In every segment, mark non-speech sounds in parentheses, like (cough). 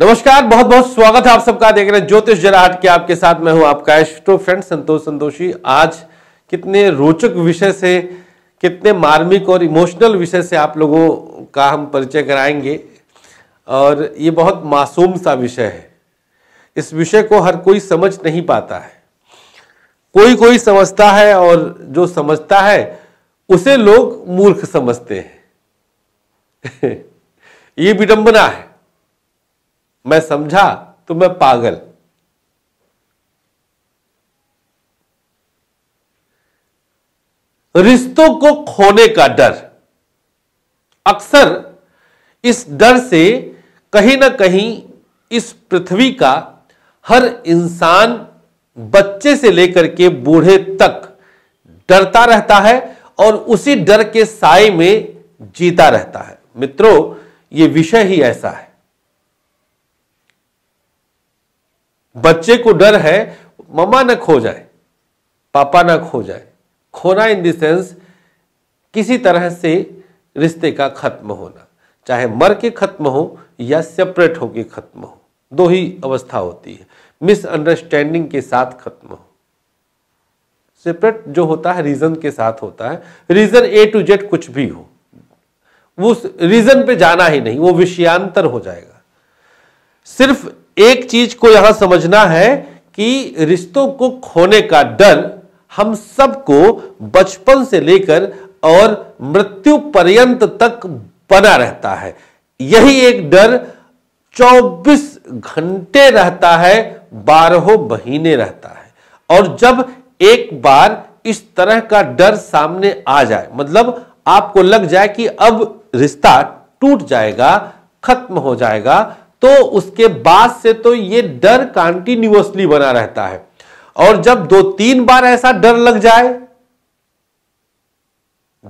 नमस्कार बहुत बहुत स्वागत है आप सबका देख रहे हैं ज्योतिष जराहट के आपके साथ मैं हूं आपका एस्ट्रो फ्रेंड संतोष संतोषी आज कितने रोचक विषय से कितने मार्मिक और इमोशनल विषय से आप लोगों का हम परिचय कराएंगे और ये बहुत मासूम सा विषय है इस विषय को हर कोई समझ नहीं पाता है कोई कोई समझता है और जो समझता है उसे लोग मूर्ख समझते हैं (laughs) ये विडंबना है मैं समझा तो मैं पागल रिश्तों को खोने का डर अक्सर इस डर से कहीं ना कहीं इस पृथ्वी का हर इंसान बच्चे से लेकर के बूढ़े तक डरता रहता है और उसी डर के साय में जीता रहता है मित्रों ये विषय ही ऐसा है बच्चे को डर है मम्मा ना खो जाए पापा ना खो जाए खोना इन द सेंस किसी तरह से रिश्ते का खत्म होना चाहे मर के खत्म हो या सेपरेट होके खत्म हो दो ही अवस्था होती है मिसअंडरस्टैंडिंग के साथ खत्म हो सेपरेट जो होता है रीजन के साथ होता है रीजन ए टू जेड कुछ भी हो उस रीजन पे जाना ही नहीं वो विषयांतर हो जाएगा सिर्फ एक चीज को यहां समझना है कि रिश्तों को खोने का डर हम सबको बचपन से लेकर और मृत्यु पर्यंत तक बना रहता है यही एक डर 24 घंटे रहता है बारहों महीने रहता है और जब एक बार इस तरह का डर सामने आ जाए मतलब आपको लग जाए कि अब रिश्ता टूट जाएगा खत्म हो जाएगा तो उसके बाद से तो ये डर कंटिन्यूसली बना रहता है और जब दो तीन बार ऐसा डर लग जाए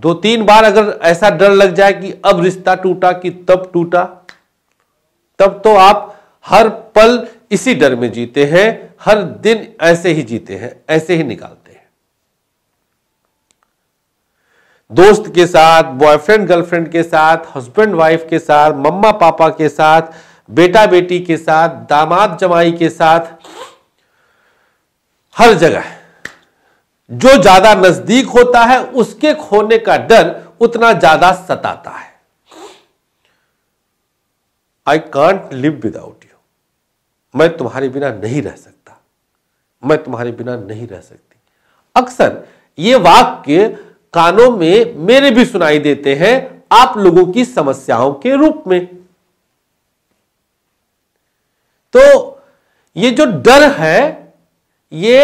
दो तीन बार अगर ऐसा डर लग जाए कि अब रिश्ता टूटा कि तब टूटा तब तो आप हर पल इसी डर में जीते हैं हर दिन ऐसे ही जीते हैं ऐसे ही निकालते हैं दोस्त के साथ बॉयफ्रेंड गर्लफ्रेंड के साथ हस्बैंड वाइफ के साथ मम्मा पापा के साथ बेटा बेटी के साथ दामाद जमाई के साथ हर जगह जो ज्यादा नजदीक होता है उसके खोने का डर उतना ज्यादा सताता है I can't live without you मैं तुम्हारे बिना नहीं रह सकता मैं तुम्हारे बिना नहीं रह सकती अक्सर ये वाक्य कानों में मेरे भी सुनाई देते हैं आप लोगों की समस्याओं के रूप में तो ये जो डर है ये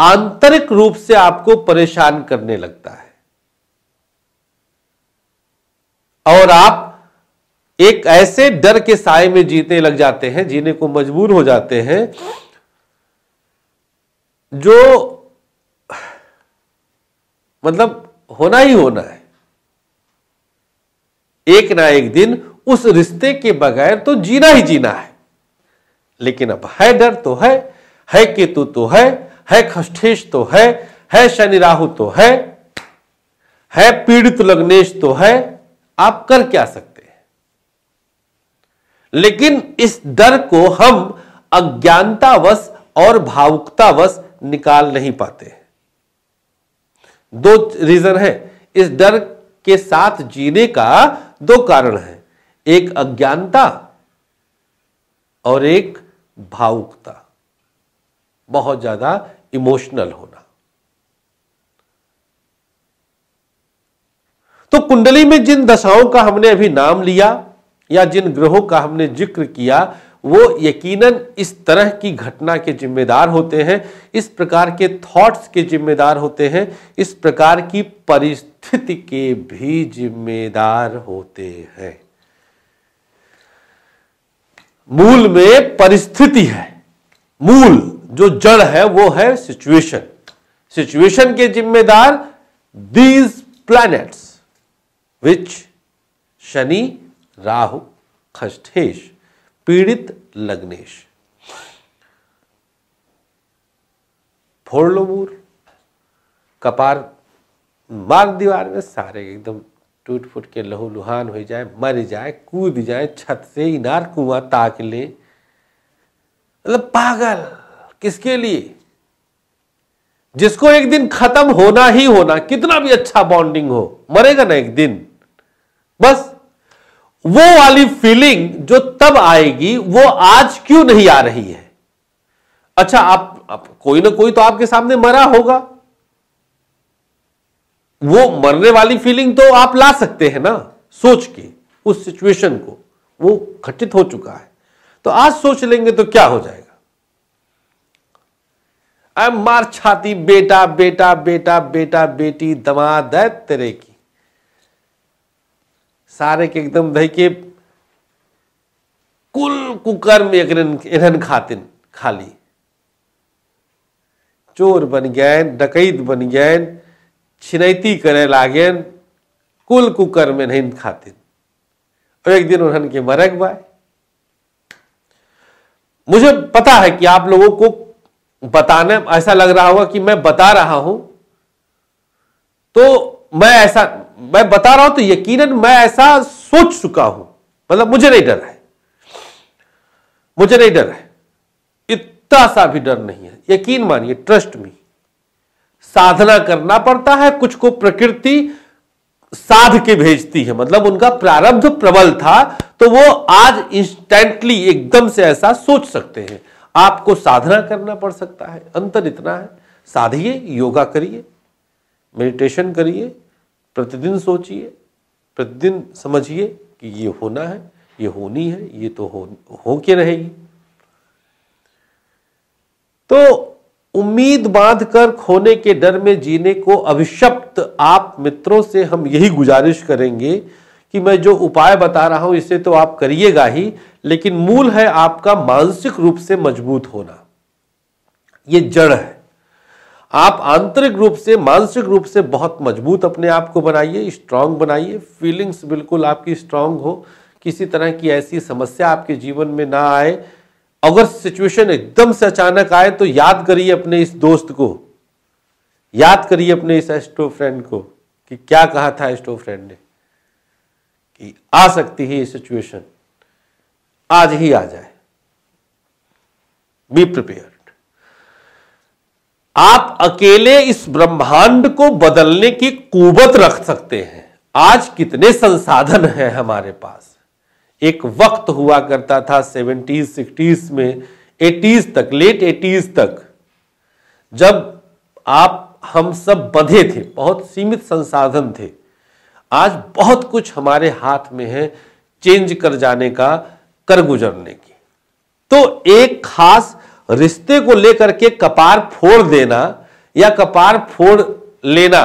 आंतरिक रूप से आपको परेशान करने लगता है और आप एक ऐसे डर के साय में जीने लग जाते हैं जीने को मजबूर हो जाते हैं जो मतलब होना ही होना है एक ना एक दिन उस रिश्ते के बगैर तो जीना ही जीना है लेकिन अब है डर तो है है केतु तो है है खष्ठेश तो है है शनि राहु तो है है पीड़ित लग्नेश तो है आप कर क्या सकते हैं लेकिन इस डर को हम अज्ञानतावश और भावुकतावश निकाल नहीं पाते दो रीजन है इस डर के साथ जीने का दो कारण है एक अज्ञानता और एक भावुकता बहुत ज्यादा इमोशनल होना तो कुंडली में जिन दशाओं का हमने अभी नाम लिया या जिन ग्रहों का हमने जिक्र किया वो यकीनन इस तरह की घटना के जिम्मेदार होते हैं इस प्रकार के थॉट्स के जिम्मेदार होते हैं इस प्रकार की परिस्थिति के भी जिम्मेदार होते हैं मूल में परिस्थिति है मूल जो जड़ है वो है सिचुएशन सिचुएशन के जिम्मेदार these planets which Shani Rahu खष्ठेश पीड़ित लग्नेश फोड़ लो कपार मार दीवार में सारे एकदम टूट फूट के लहू लुहान हो जाए मर जाए कूद जाए छत से इनार कुआ ताक ले मतलब पागल किसके लिए जिसको एक दिन खत्म होना ही होना कितना भी अच्छा बॉन्डिंग हो मरेगा ना एक दिन बस वो वाली फीलिंग जो तब आएगी वो आज क्यों नहीं आ रही है अच्छा आप, आप कोई ना कोई तो आपके सामने मरा होगा वो मरने वाली फीलिंग तो आप ला सकते हैं ना सोच के उस सिचुएशन को वो घटित हो चुका है तो आज सोच लेंगे तो क्या हो जाएगा आई मार छाती बेटा बेटा बेटा बेटा बेटी दमा है तेरे की सारे के एकदम दही के कुल कुकर्म एक इन्हन खातिन खाली चोर बन गए डकैत बन गए छिनैती करे लागे कुल कुकर में नहीं खातिन और एक दिन उन्होंने के मरक बाय मुझे पता है कि आप लोगों को बताने ऐसा लग रहा होगा कि मैं बता रहा हूं तो मैं ऐसा मैं बता रहा हूं तो यकीनन मैं ऐसा सोच चुका हूं मतलब मुझे नहीं डर है मुझे नहीं डर है इतना सा भी डर नहीं है यकीन मानिए ट्रस्ट में साधना करना पड़ता है कुछ को प्रकृति साध के भेजती है मतलब उनका प्रारब्ध प्रबल था तो वो आज इंस्टेंटली एकदम से ऐसा सोच सकते हैं आपको साधना करना पड़ सकता है अंतर इतना है साधिए योगा करिए मेडिटेशन करिए प्रतिदिन सोचिए प्रतिदिन समझिए कि ये होना है ये होनी है ये तो हो, हो के रहेगी तो उम्मीद बांधकर खोने के डर में जीने को अभिशप्त आप मित्रों से हम यही गुजारिश करेंगे कि मैं जो उपाय बता रहा हूं इसे तो आप करिएगा ही लेकिन मूल है आपका मानसिक रूप से मजबूत होना ये जड़ है आप आंतरिक रूप से मानसिक रूप से बहुत मजबूत अपने आप को बनाइए स्ट्रांग बनाइए फीलिंग्स बिल्कुल आपकी स्ट्रांग हो किसी तरह की ऐसी समस्या आपके जीवन में ना आए अगर सिचुएशन एकदम से अचानक आए तो याद करिए अपने इस दोस्त को याद करिए अपने इस एस्ट्रो फ्रेंड को कि क्या कहा था एस्ट्रो फ्रेंड ने कि आ सकती है ये सिचुएशन आज ही आ जाए बी प्रिपेयर आप अकेले इस ब्रह्मांड को बदलने की कुवत रख सकते हैं आज कितने संसाधन हैं हमारे पास एक वक्त हुआ करता था सेवेंटीज सिक्सटीज में एटीज तक लेट एटीज तक जब आप हम सब बंधे थे बहुत सीमित संसाधन थे आज बहुत कुछ हमारे हाथ में है चेंज कर जाने का कर गुजरने की तो एक खास रिश्ते को लेकर के कपार फोड़ देना या कपार फोड़ लेना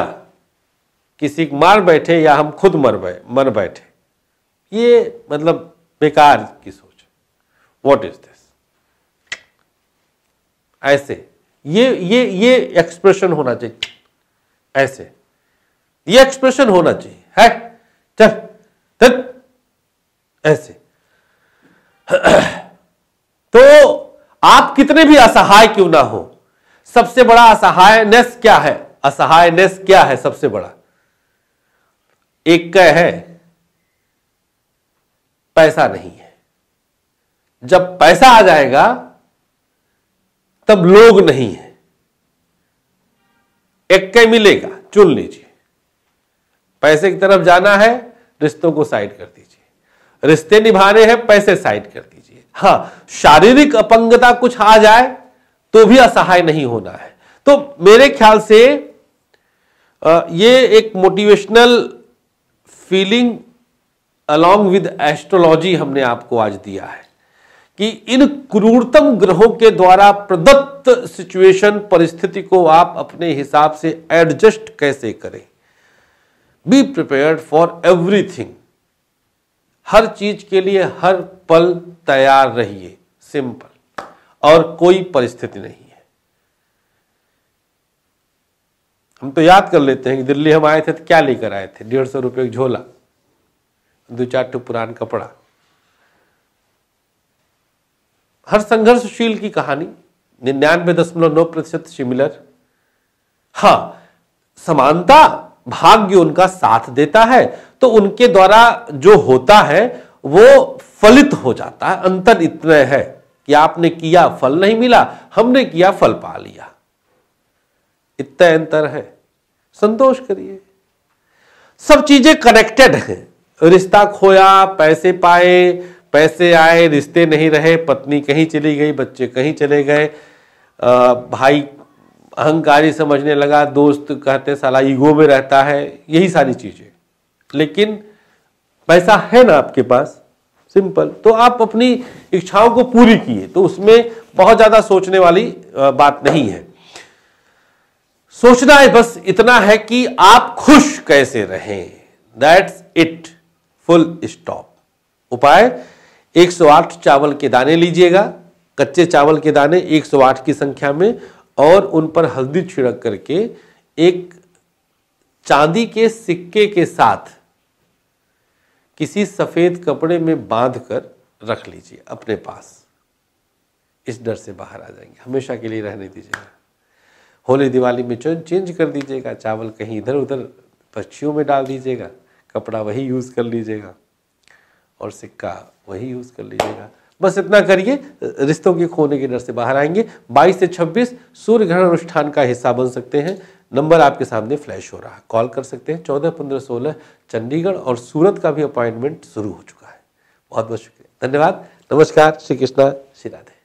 किसी मार बैठे या हम खुद मर मर बैठे ये मतलब बेकार की सोच वॉट इज दिस ऐसे ये ये ये एक्सप्रेशन होना चाहिए ऐसे ये एक्सप्रेशन होना चाहिए है चल चल ऐसे (clears throat) तो आप कितने भी असहाय क्यों ना हो सबसे बड़ा असहायनेस क्या है असहायनेस क्या है सबसे बड़ा एक कह है पैसा नहीं है जब पैसा आ जाएगा तब लोग नहीं है एक के मिलेगा चुन लीजिए पैसे की तरफ जाना है रिश्तों को साइड कर दीजिए रिश्ते निभाने हैं पैसे साइड कर दीजिए हां शारीरिक अपंगता कुछ आ जाए तो भी असहाय नहीं होना है तो मेरे ख्याल से ये एक motivational feeling along with astrology हमने आपको आज दिया है कि इन क्रूरतम ग्रहों के द्वारा प्रदत्त सिचुएशन परिस्थिति को आप अपने हिसाब से एडजस्ट कैसे करें बी प्रिपेयर फॉर एवरीथिंग हर चीज के लिए हर पल तैयार रहिए सिंपल और कोई परिस्थिति नहीं है हम तो याद कर लेते हैं कि दिल्ली हम आए थे तो क्या लेकर आए थे डेढ़ सौ रुपये झोला दो चार टू पुरान कपड़ा हर संघर्षशील की कहानी निन्यानवे दशमलव नौ प्रतिशत सिमिलर हा समानता भाग्य उनका साथ देता है तो उनके द्वारा जो होता है वो फलित हो जाता है अंतर इतना है कि आपने किया फल नहीं मिला हमने किया फल पा लिया इतना अंतर है संतोष करिए सब चीजें कनेक्टेड हैं रिश्ता खोया पैसे पाए पैसे आए रिश्ते नहीं रहे पत्नी कहीं चली गई बच्चे कहीं चले गए भाई अहंकारी समझने लगा दोस्त कहते साला ईगो में रहता है यही सारी चीज़ें लेकिन पैसा है ना आपके पास सिंपल तो आप अपनी इच्छाओं को पूरी किए तो उसमें बहुत ज़्यादा सोचने वाली बात नहीं है सोचना है बस इतना है कि आप खुश कैसे रहें दैट्स इट फुल स्टॉप उपाय 108 चावल के दाने लीजिएगा कच्चे चावल के दाने 108 की संख्या में और उन पर हल्दी छिड़क करके एक चांदी के सिक्के के साथ किसी सफ़ेद कपड़े में बांध कर रख लीजिए अपने पास इस डर से बाहर आ जाएंगे हमेशा के लिए रहने दीजिएगा होली दिवाली में चेंज कर दीजिएगा चावल कहीं इधर उधर पक्षियों में डाल दीजिएगा कपड़ा वही यूज़ कर लीजिएगा और सिक्का वही यूज़ कर लीजिएगा बस इतना करिए रिश्तों के खोने के डर से बाहर आएंगे 22 से 26 सूर्य ग्रहण अनुष्ठान का हिस्सा बन सकते हैं नंबर आपके सामने फ्लैश हो रहा है कॉल कर सकते हैं चौदह पंद्रह सोलह चंडीगढ़ और सूरत का भी अपॉइंटमेंट शुरू हो चुका है बहुत बहुत शुक्रिया धन्यवाद नमस्कार श्री कृष्णा श्री राधे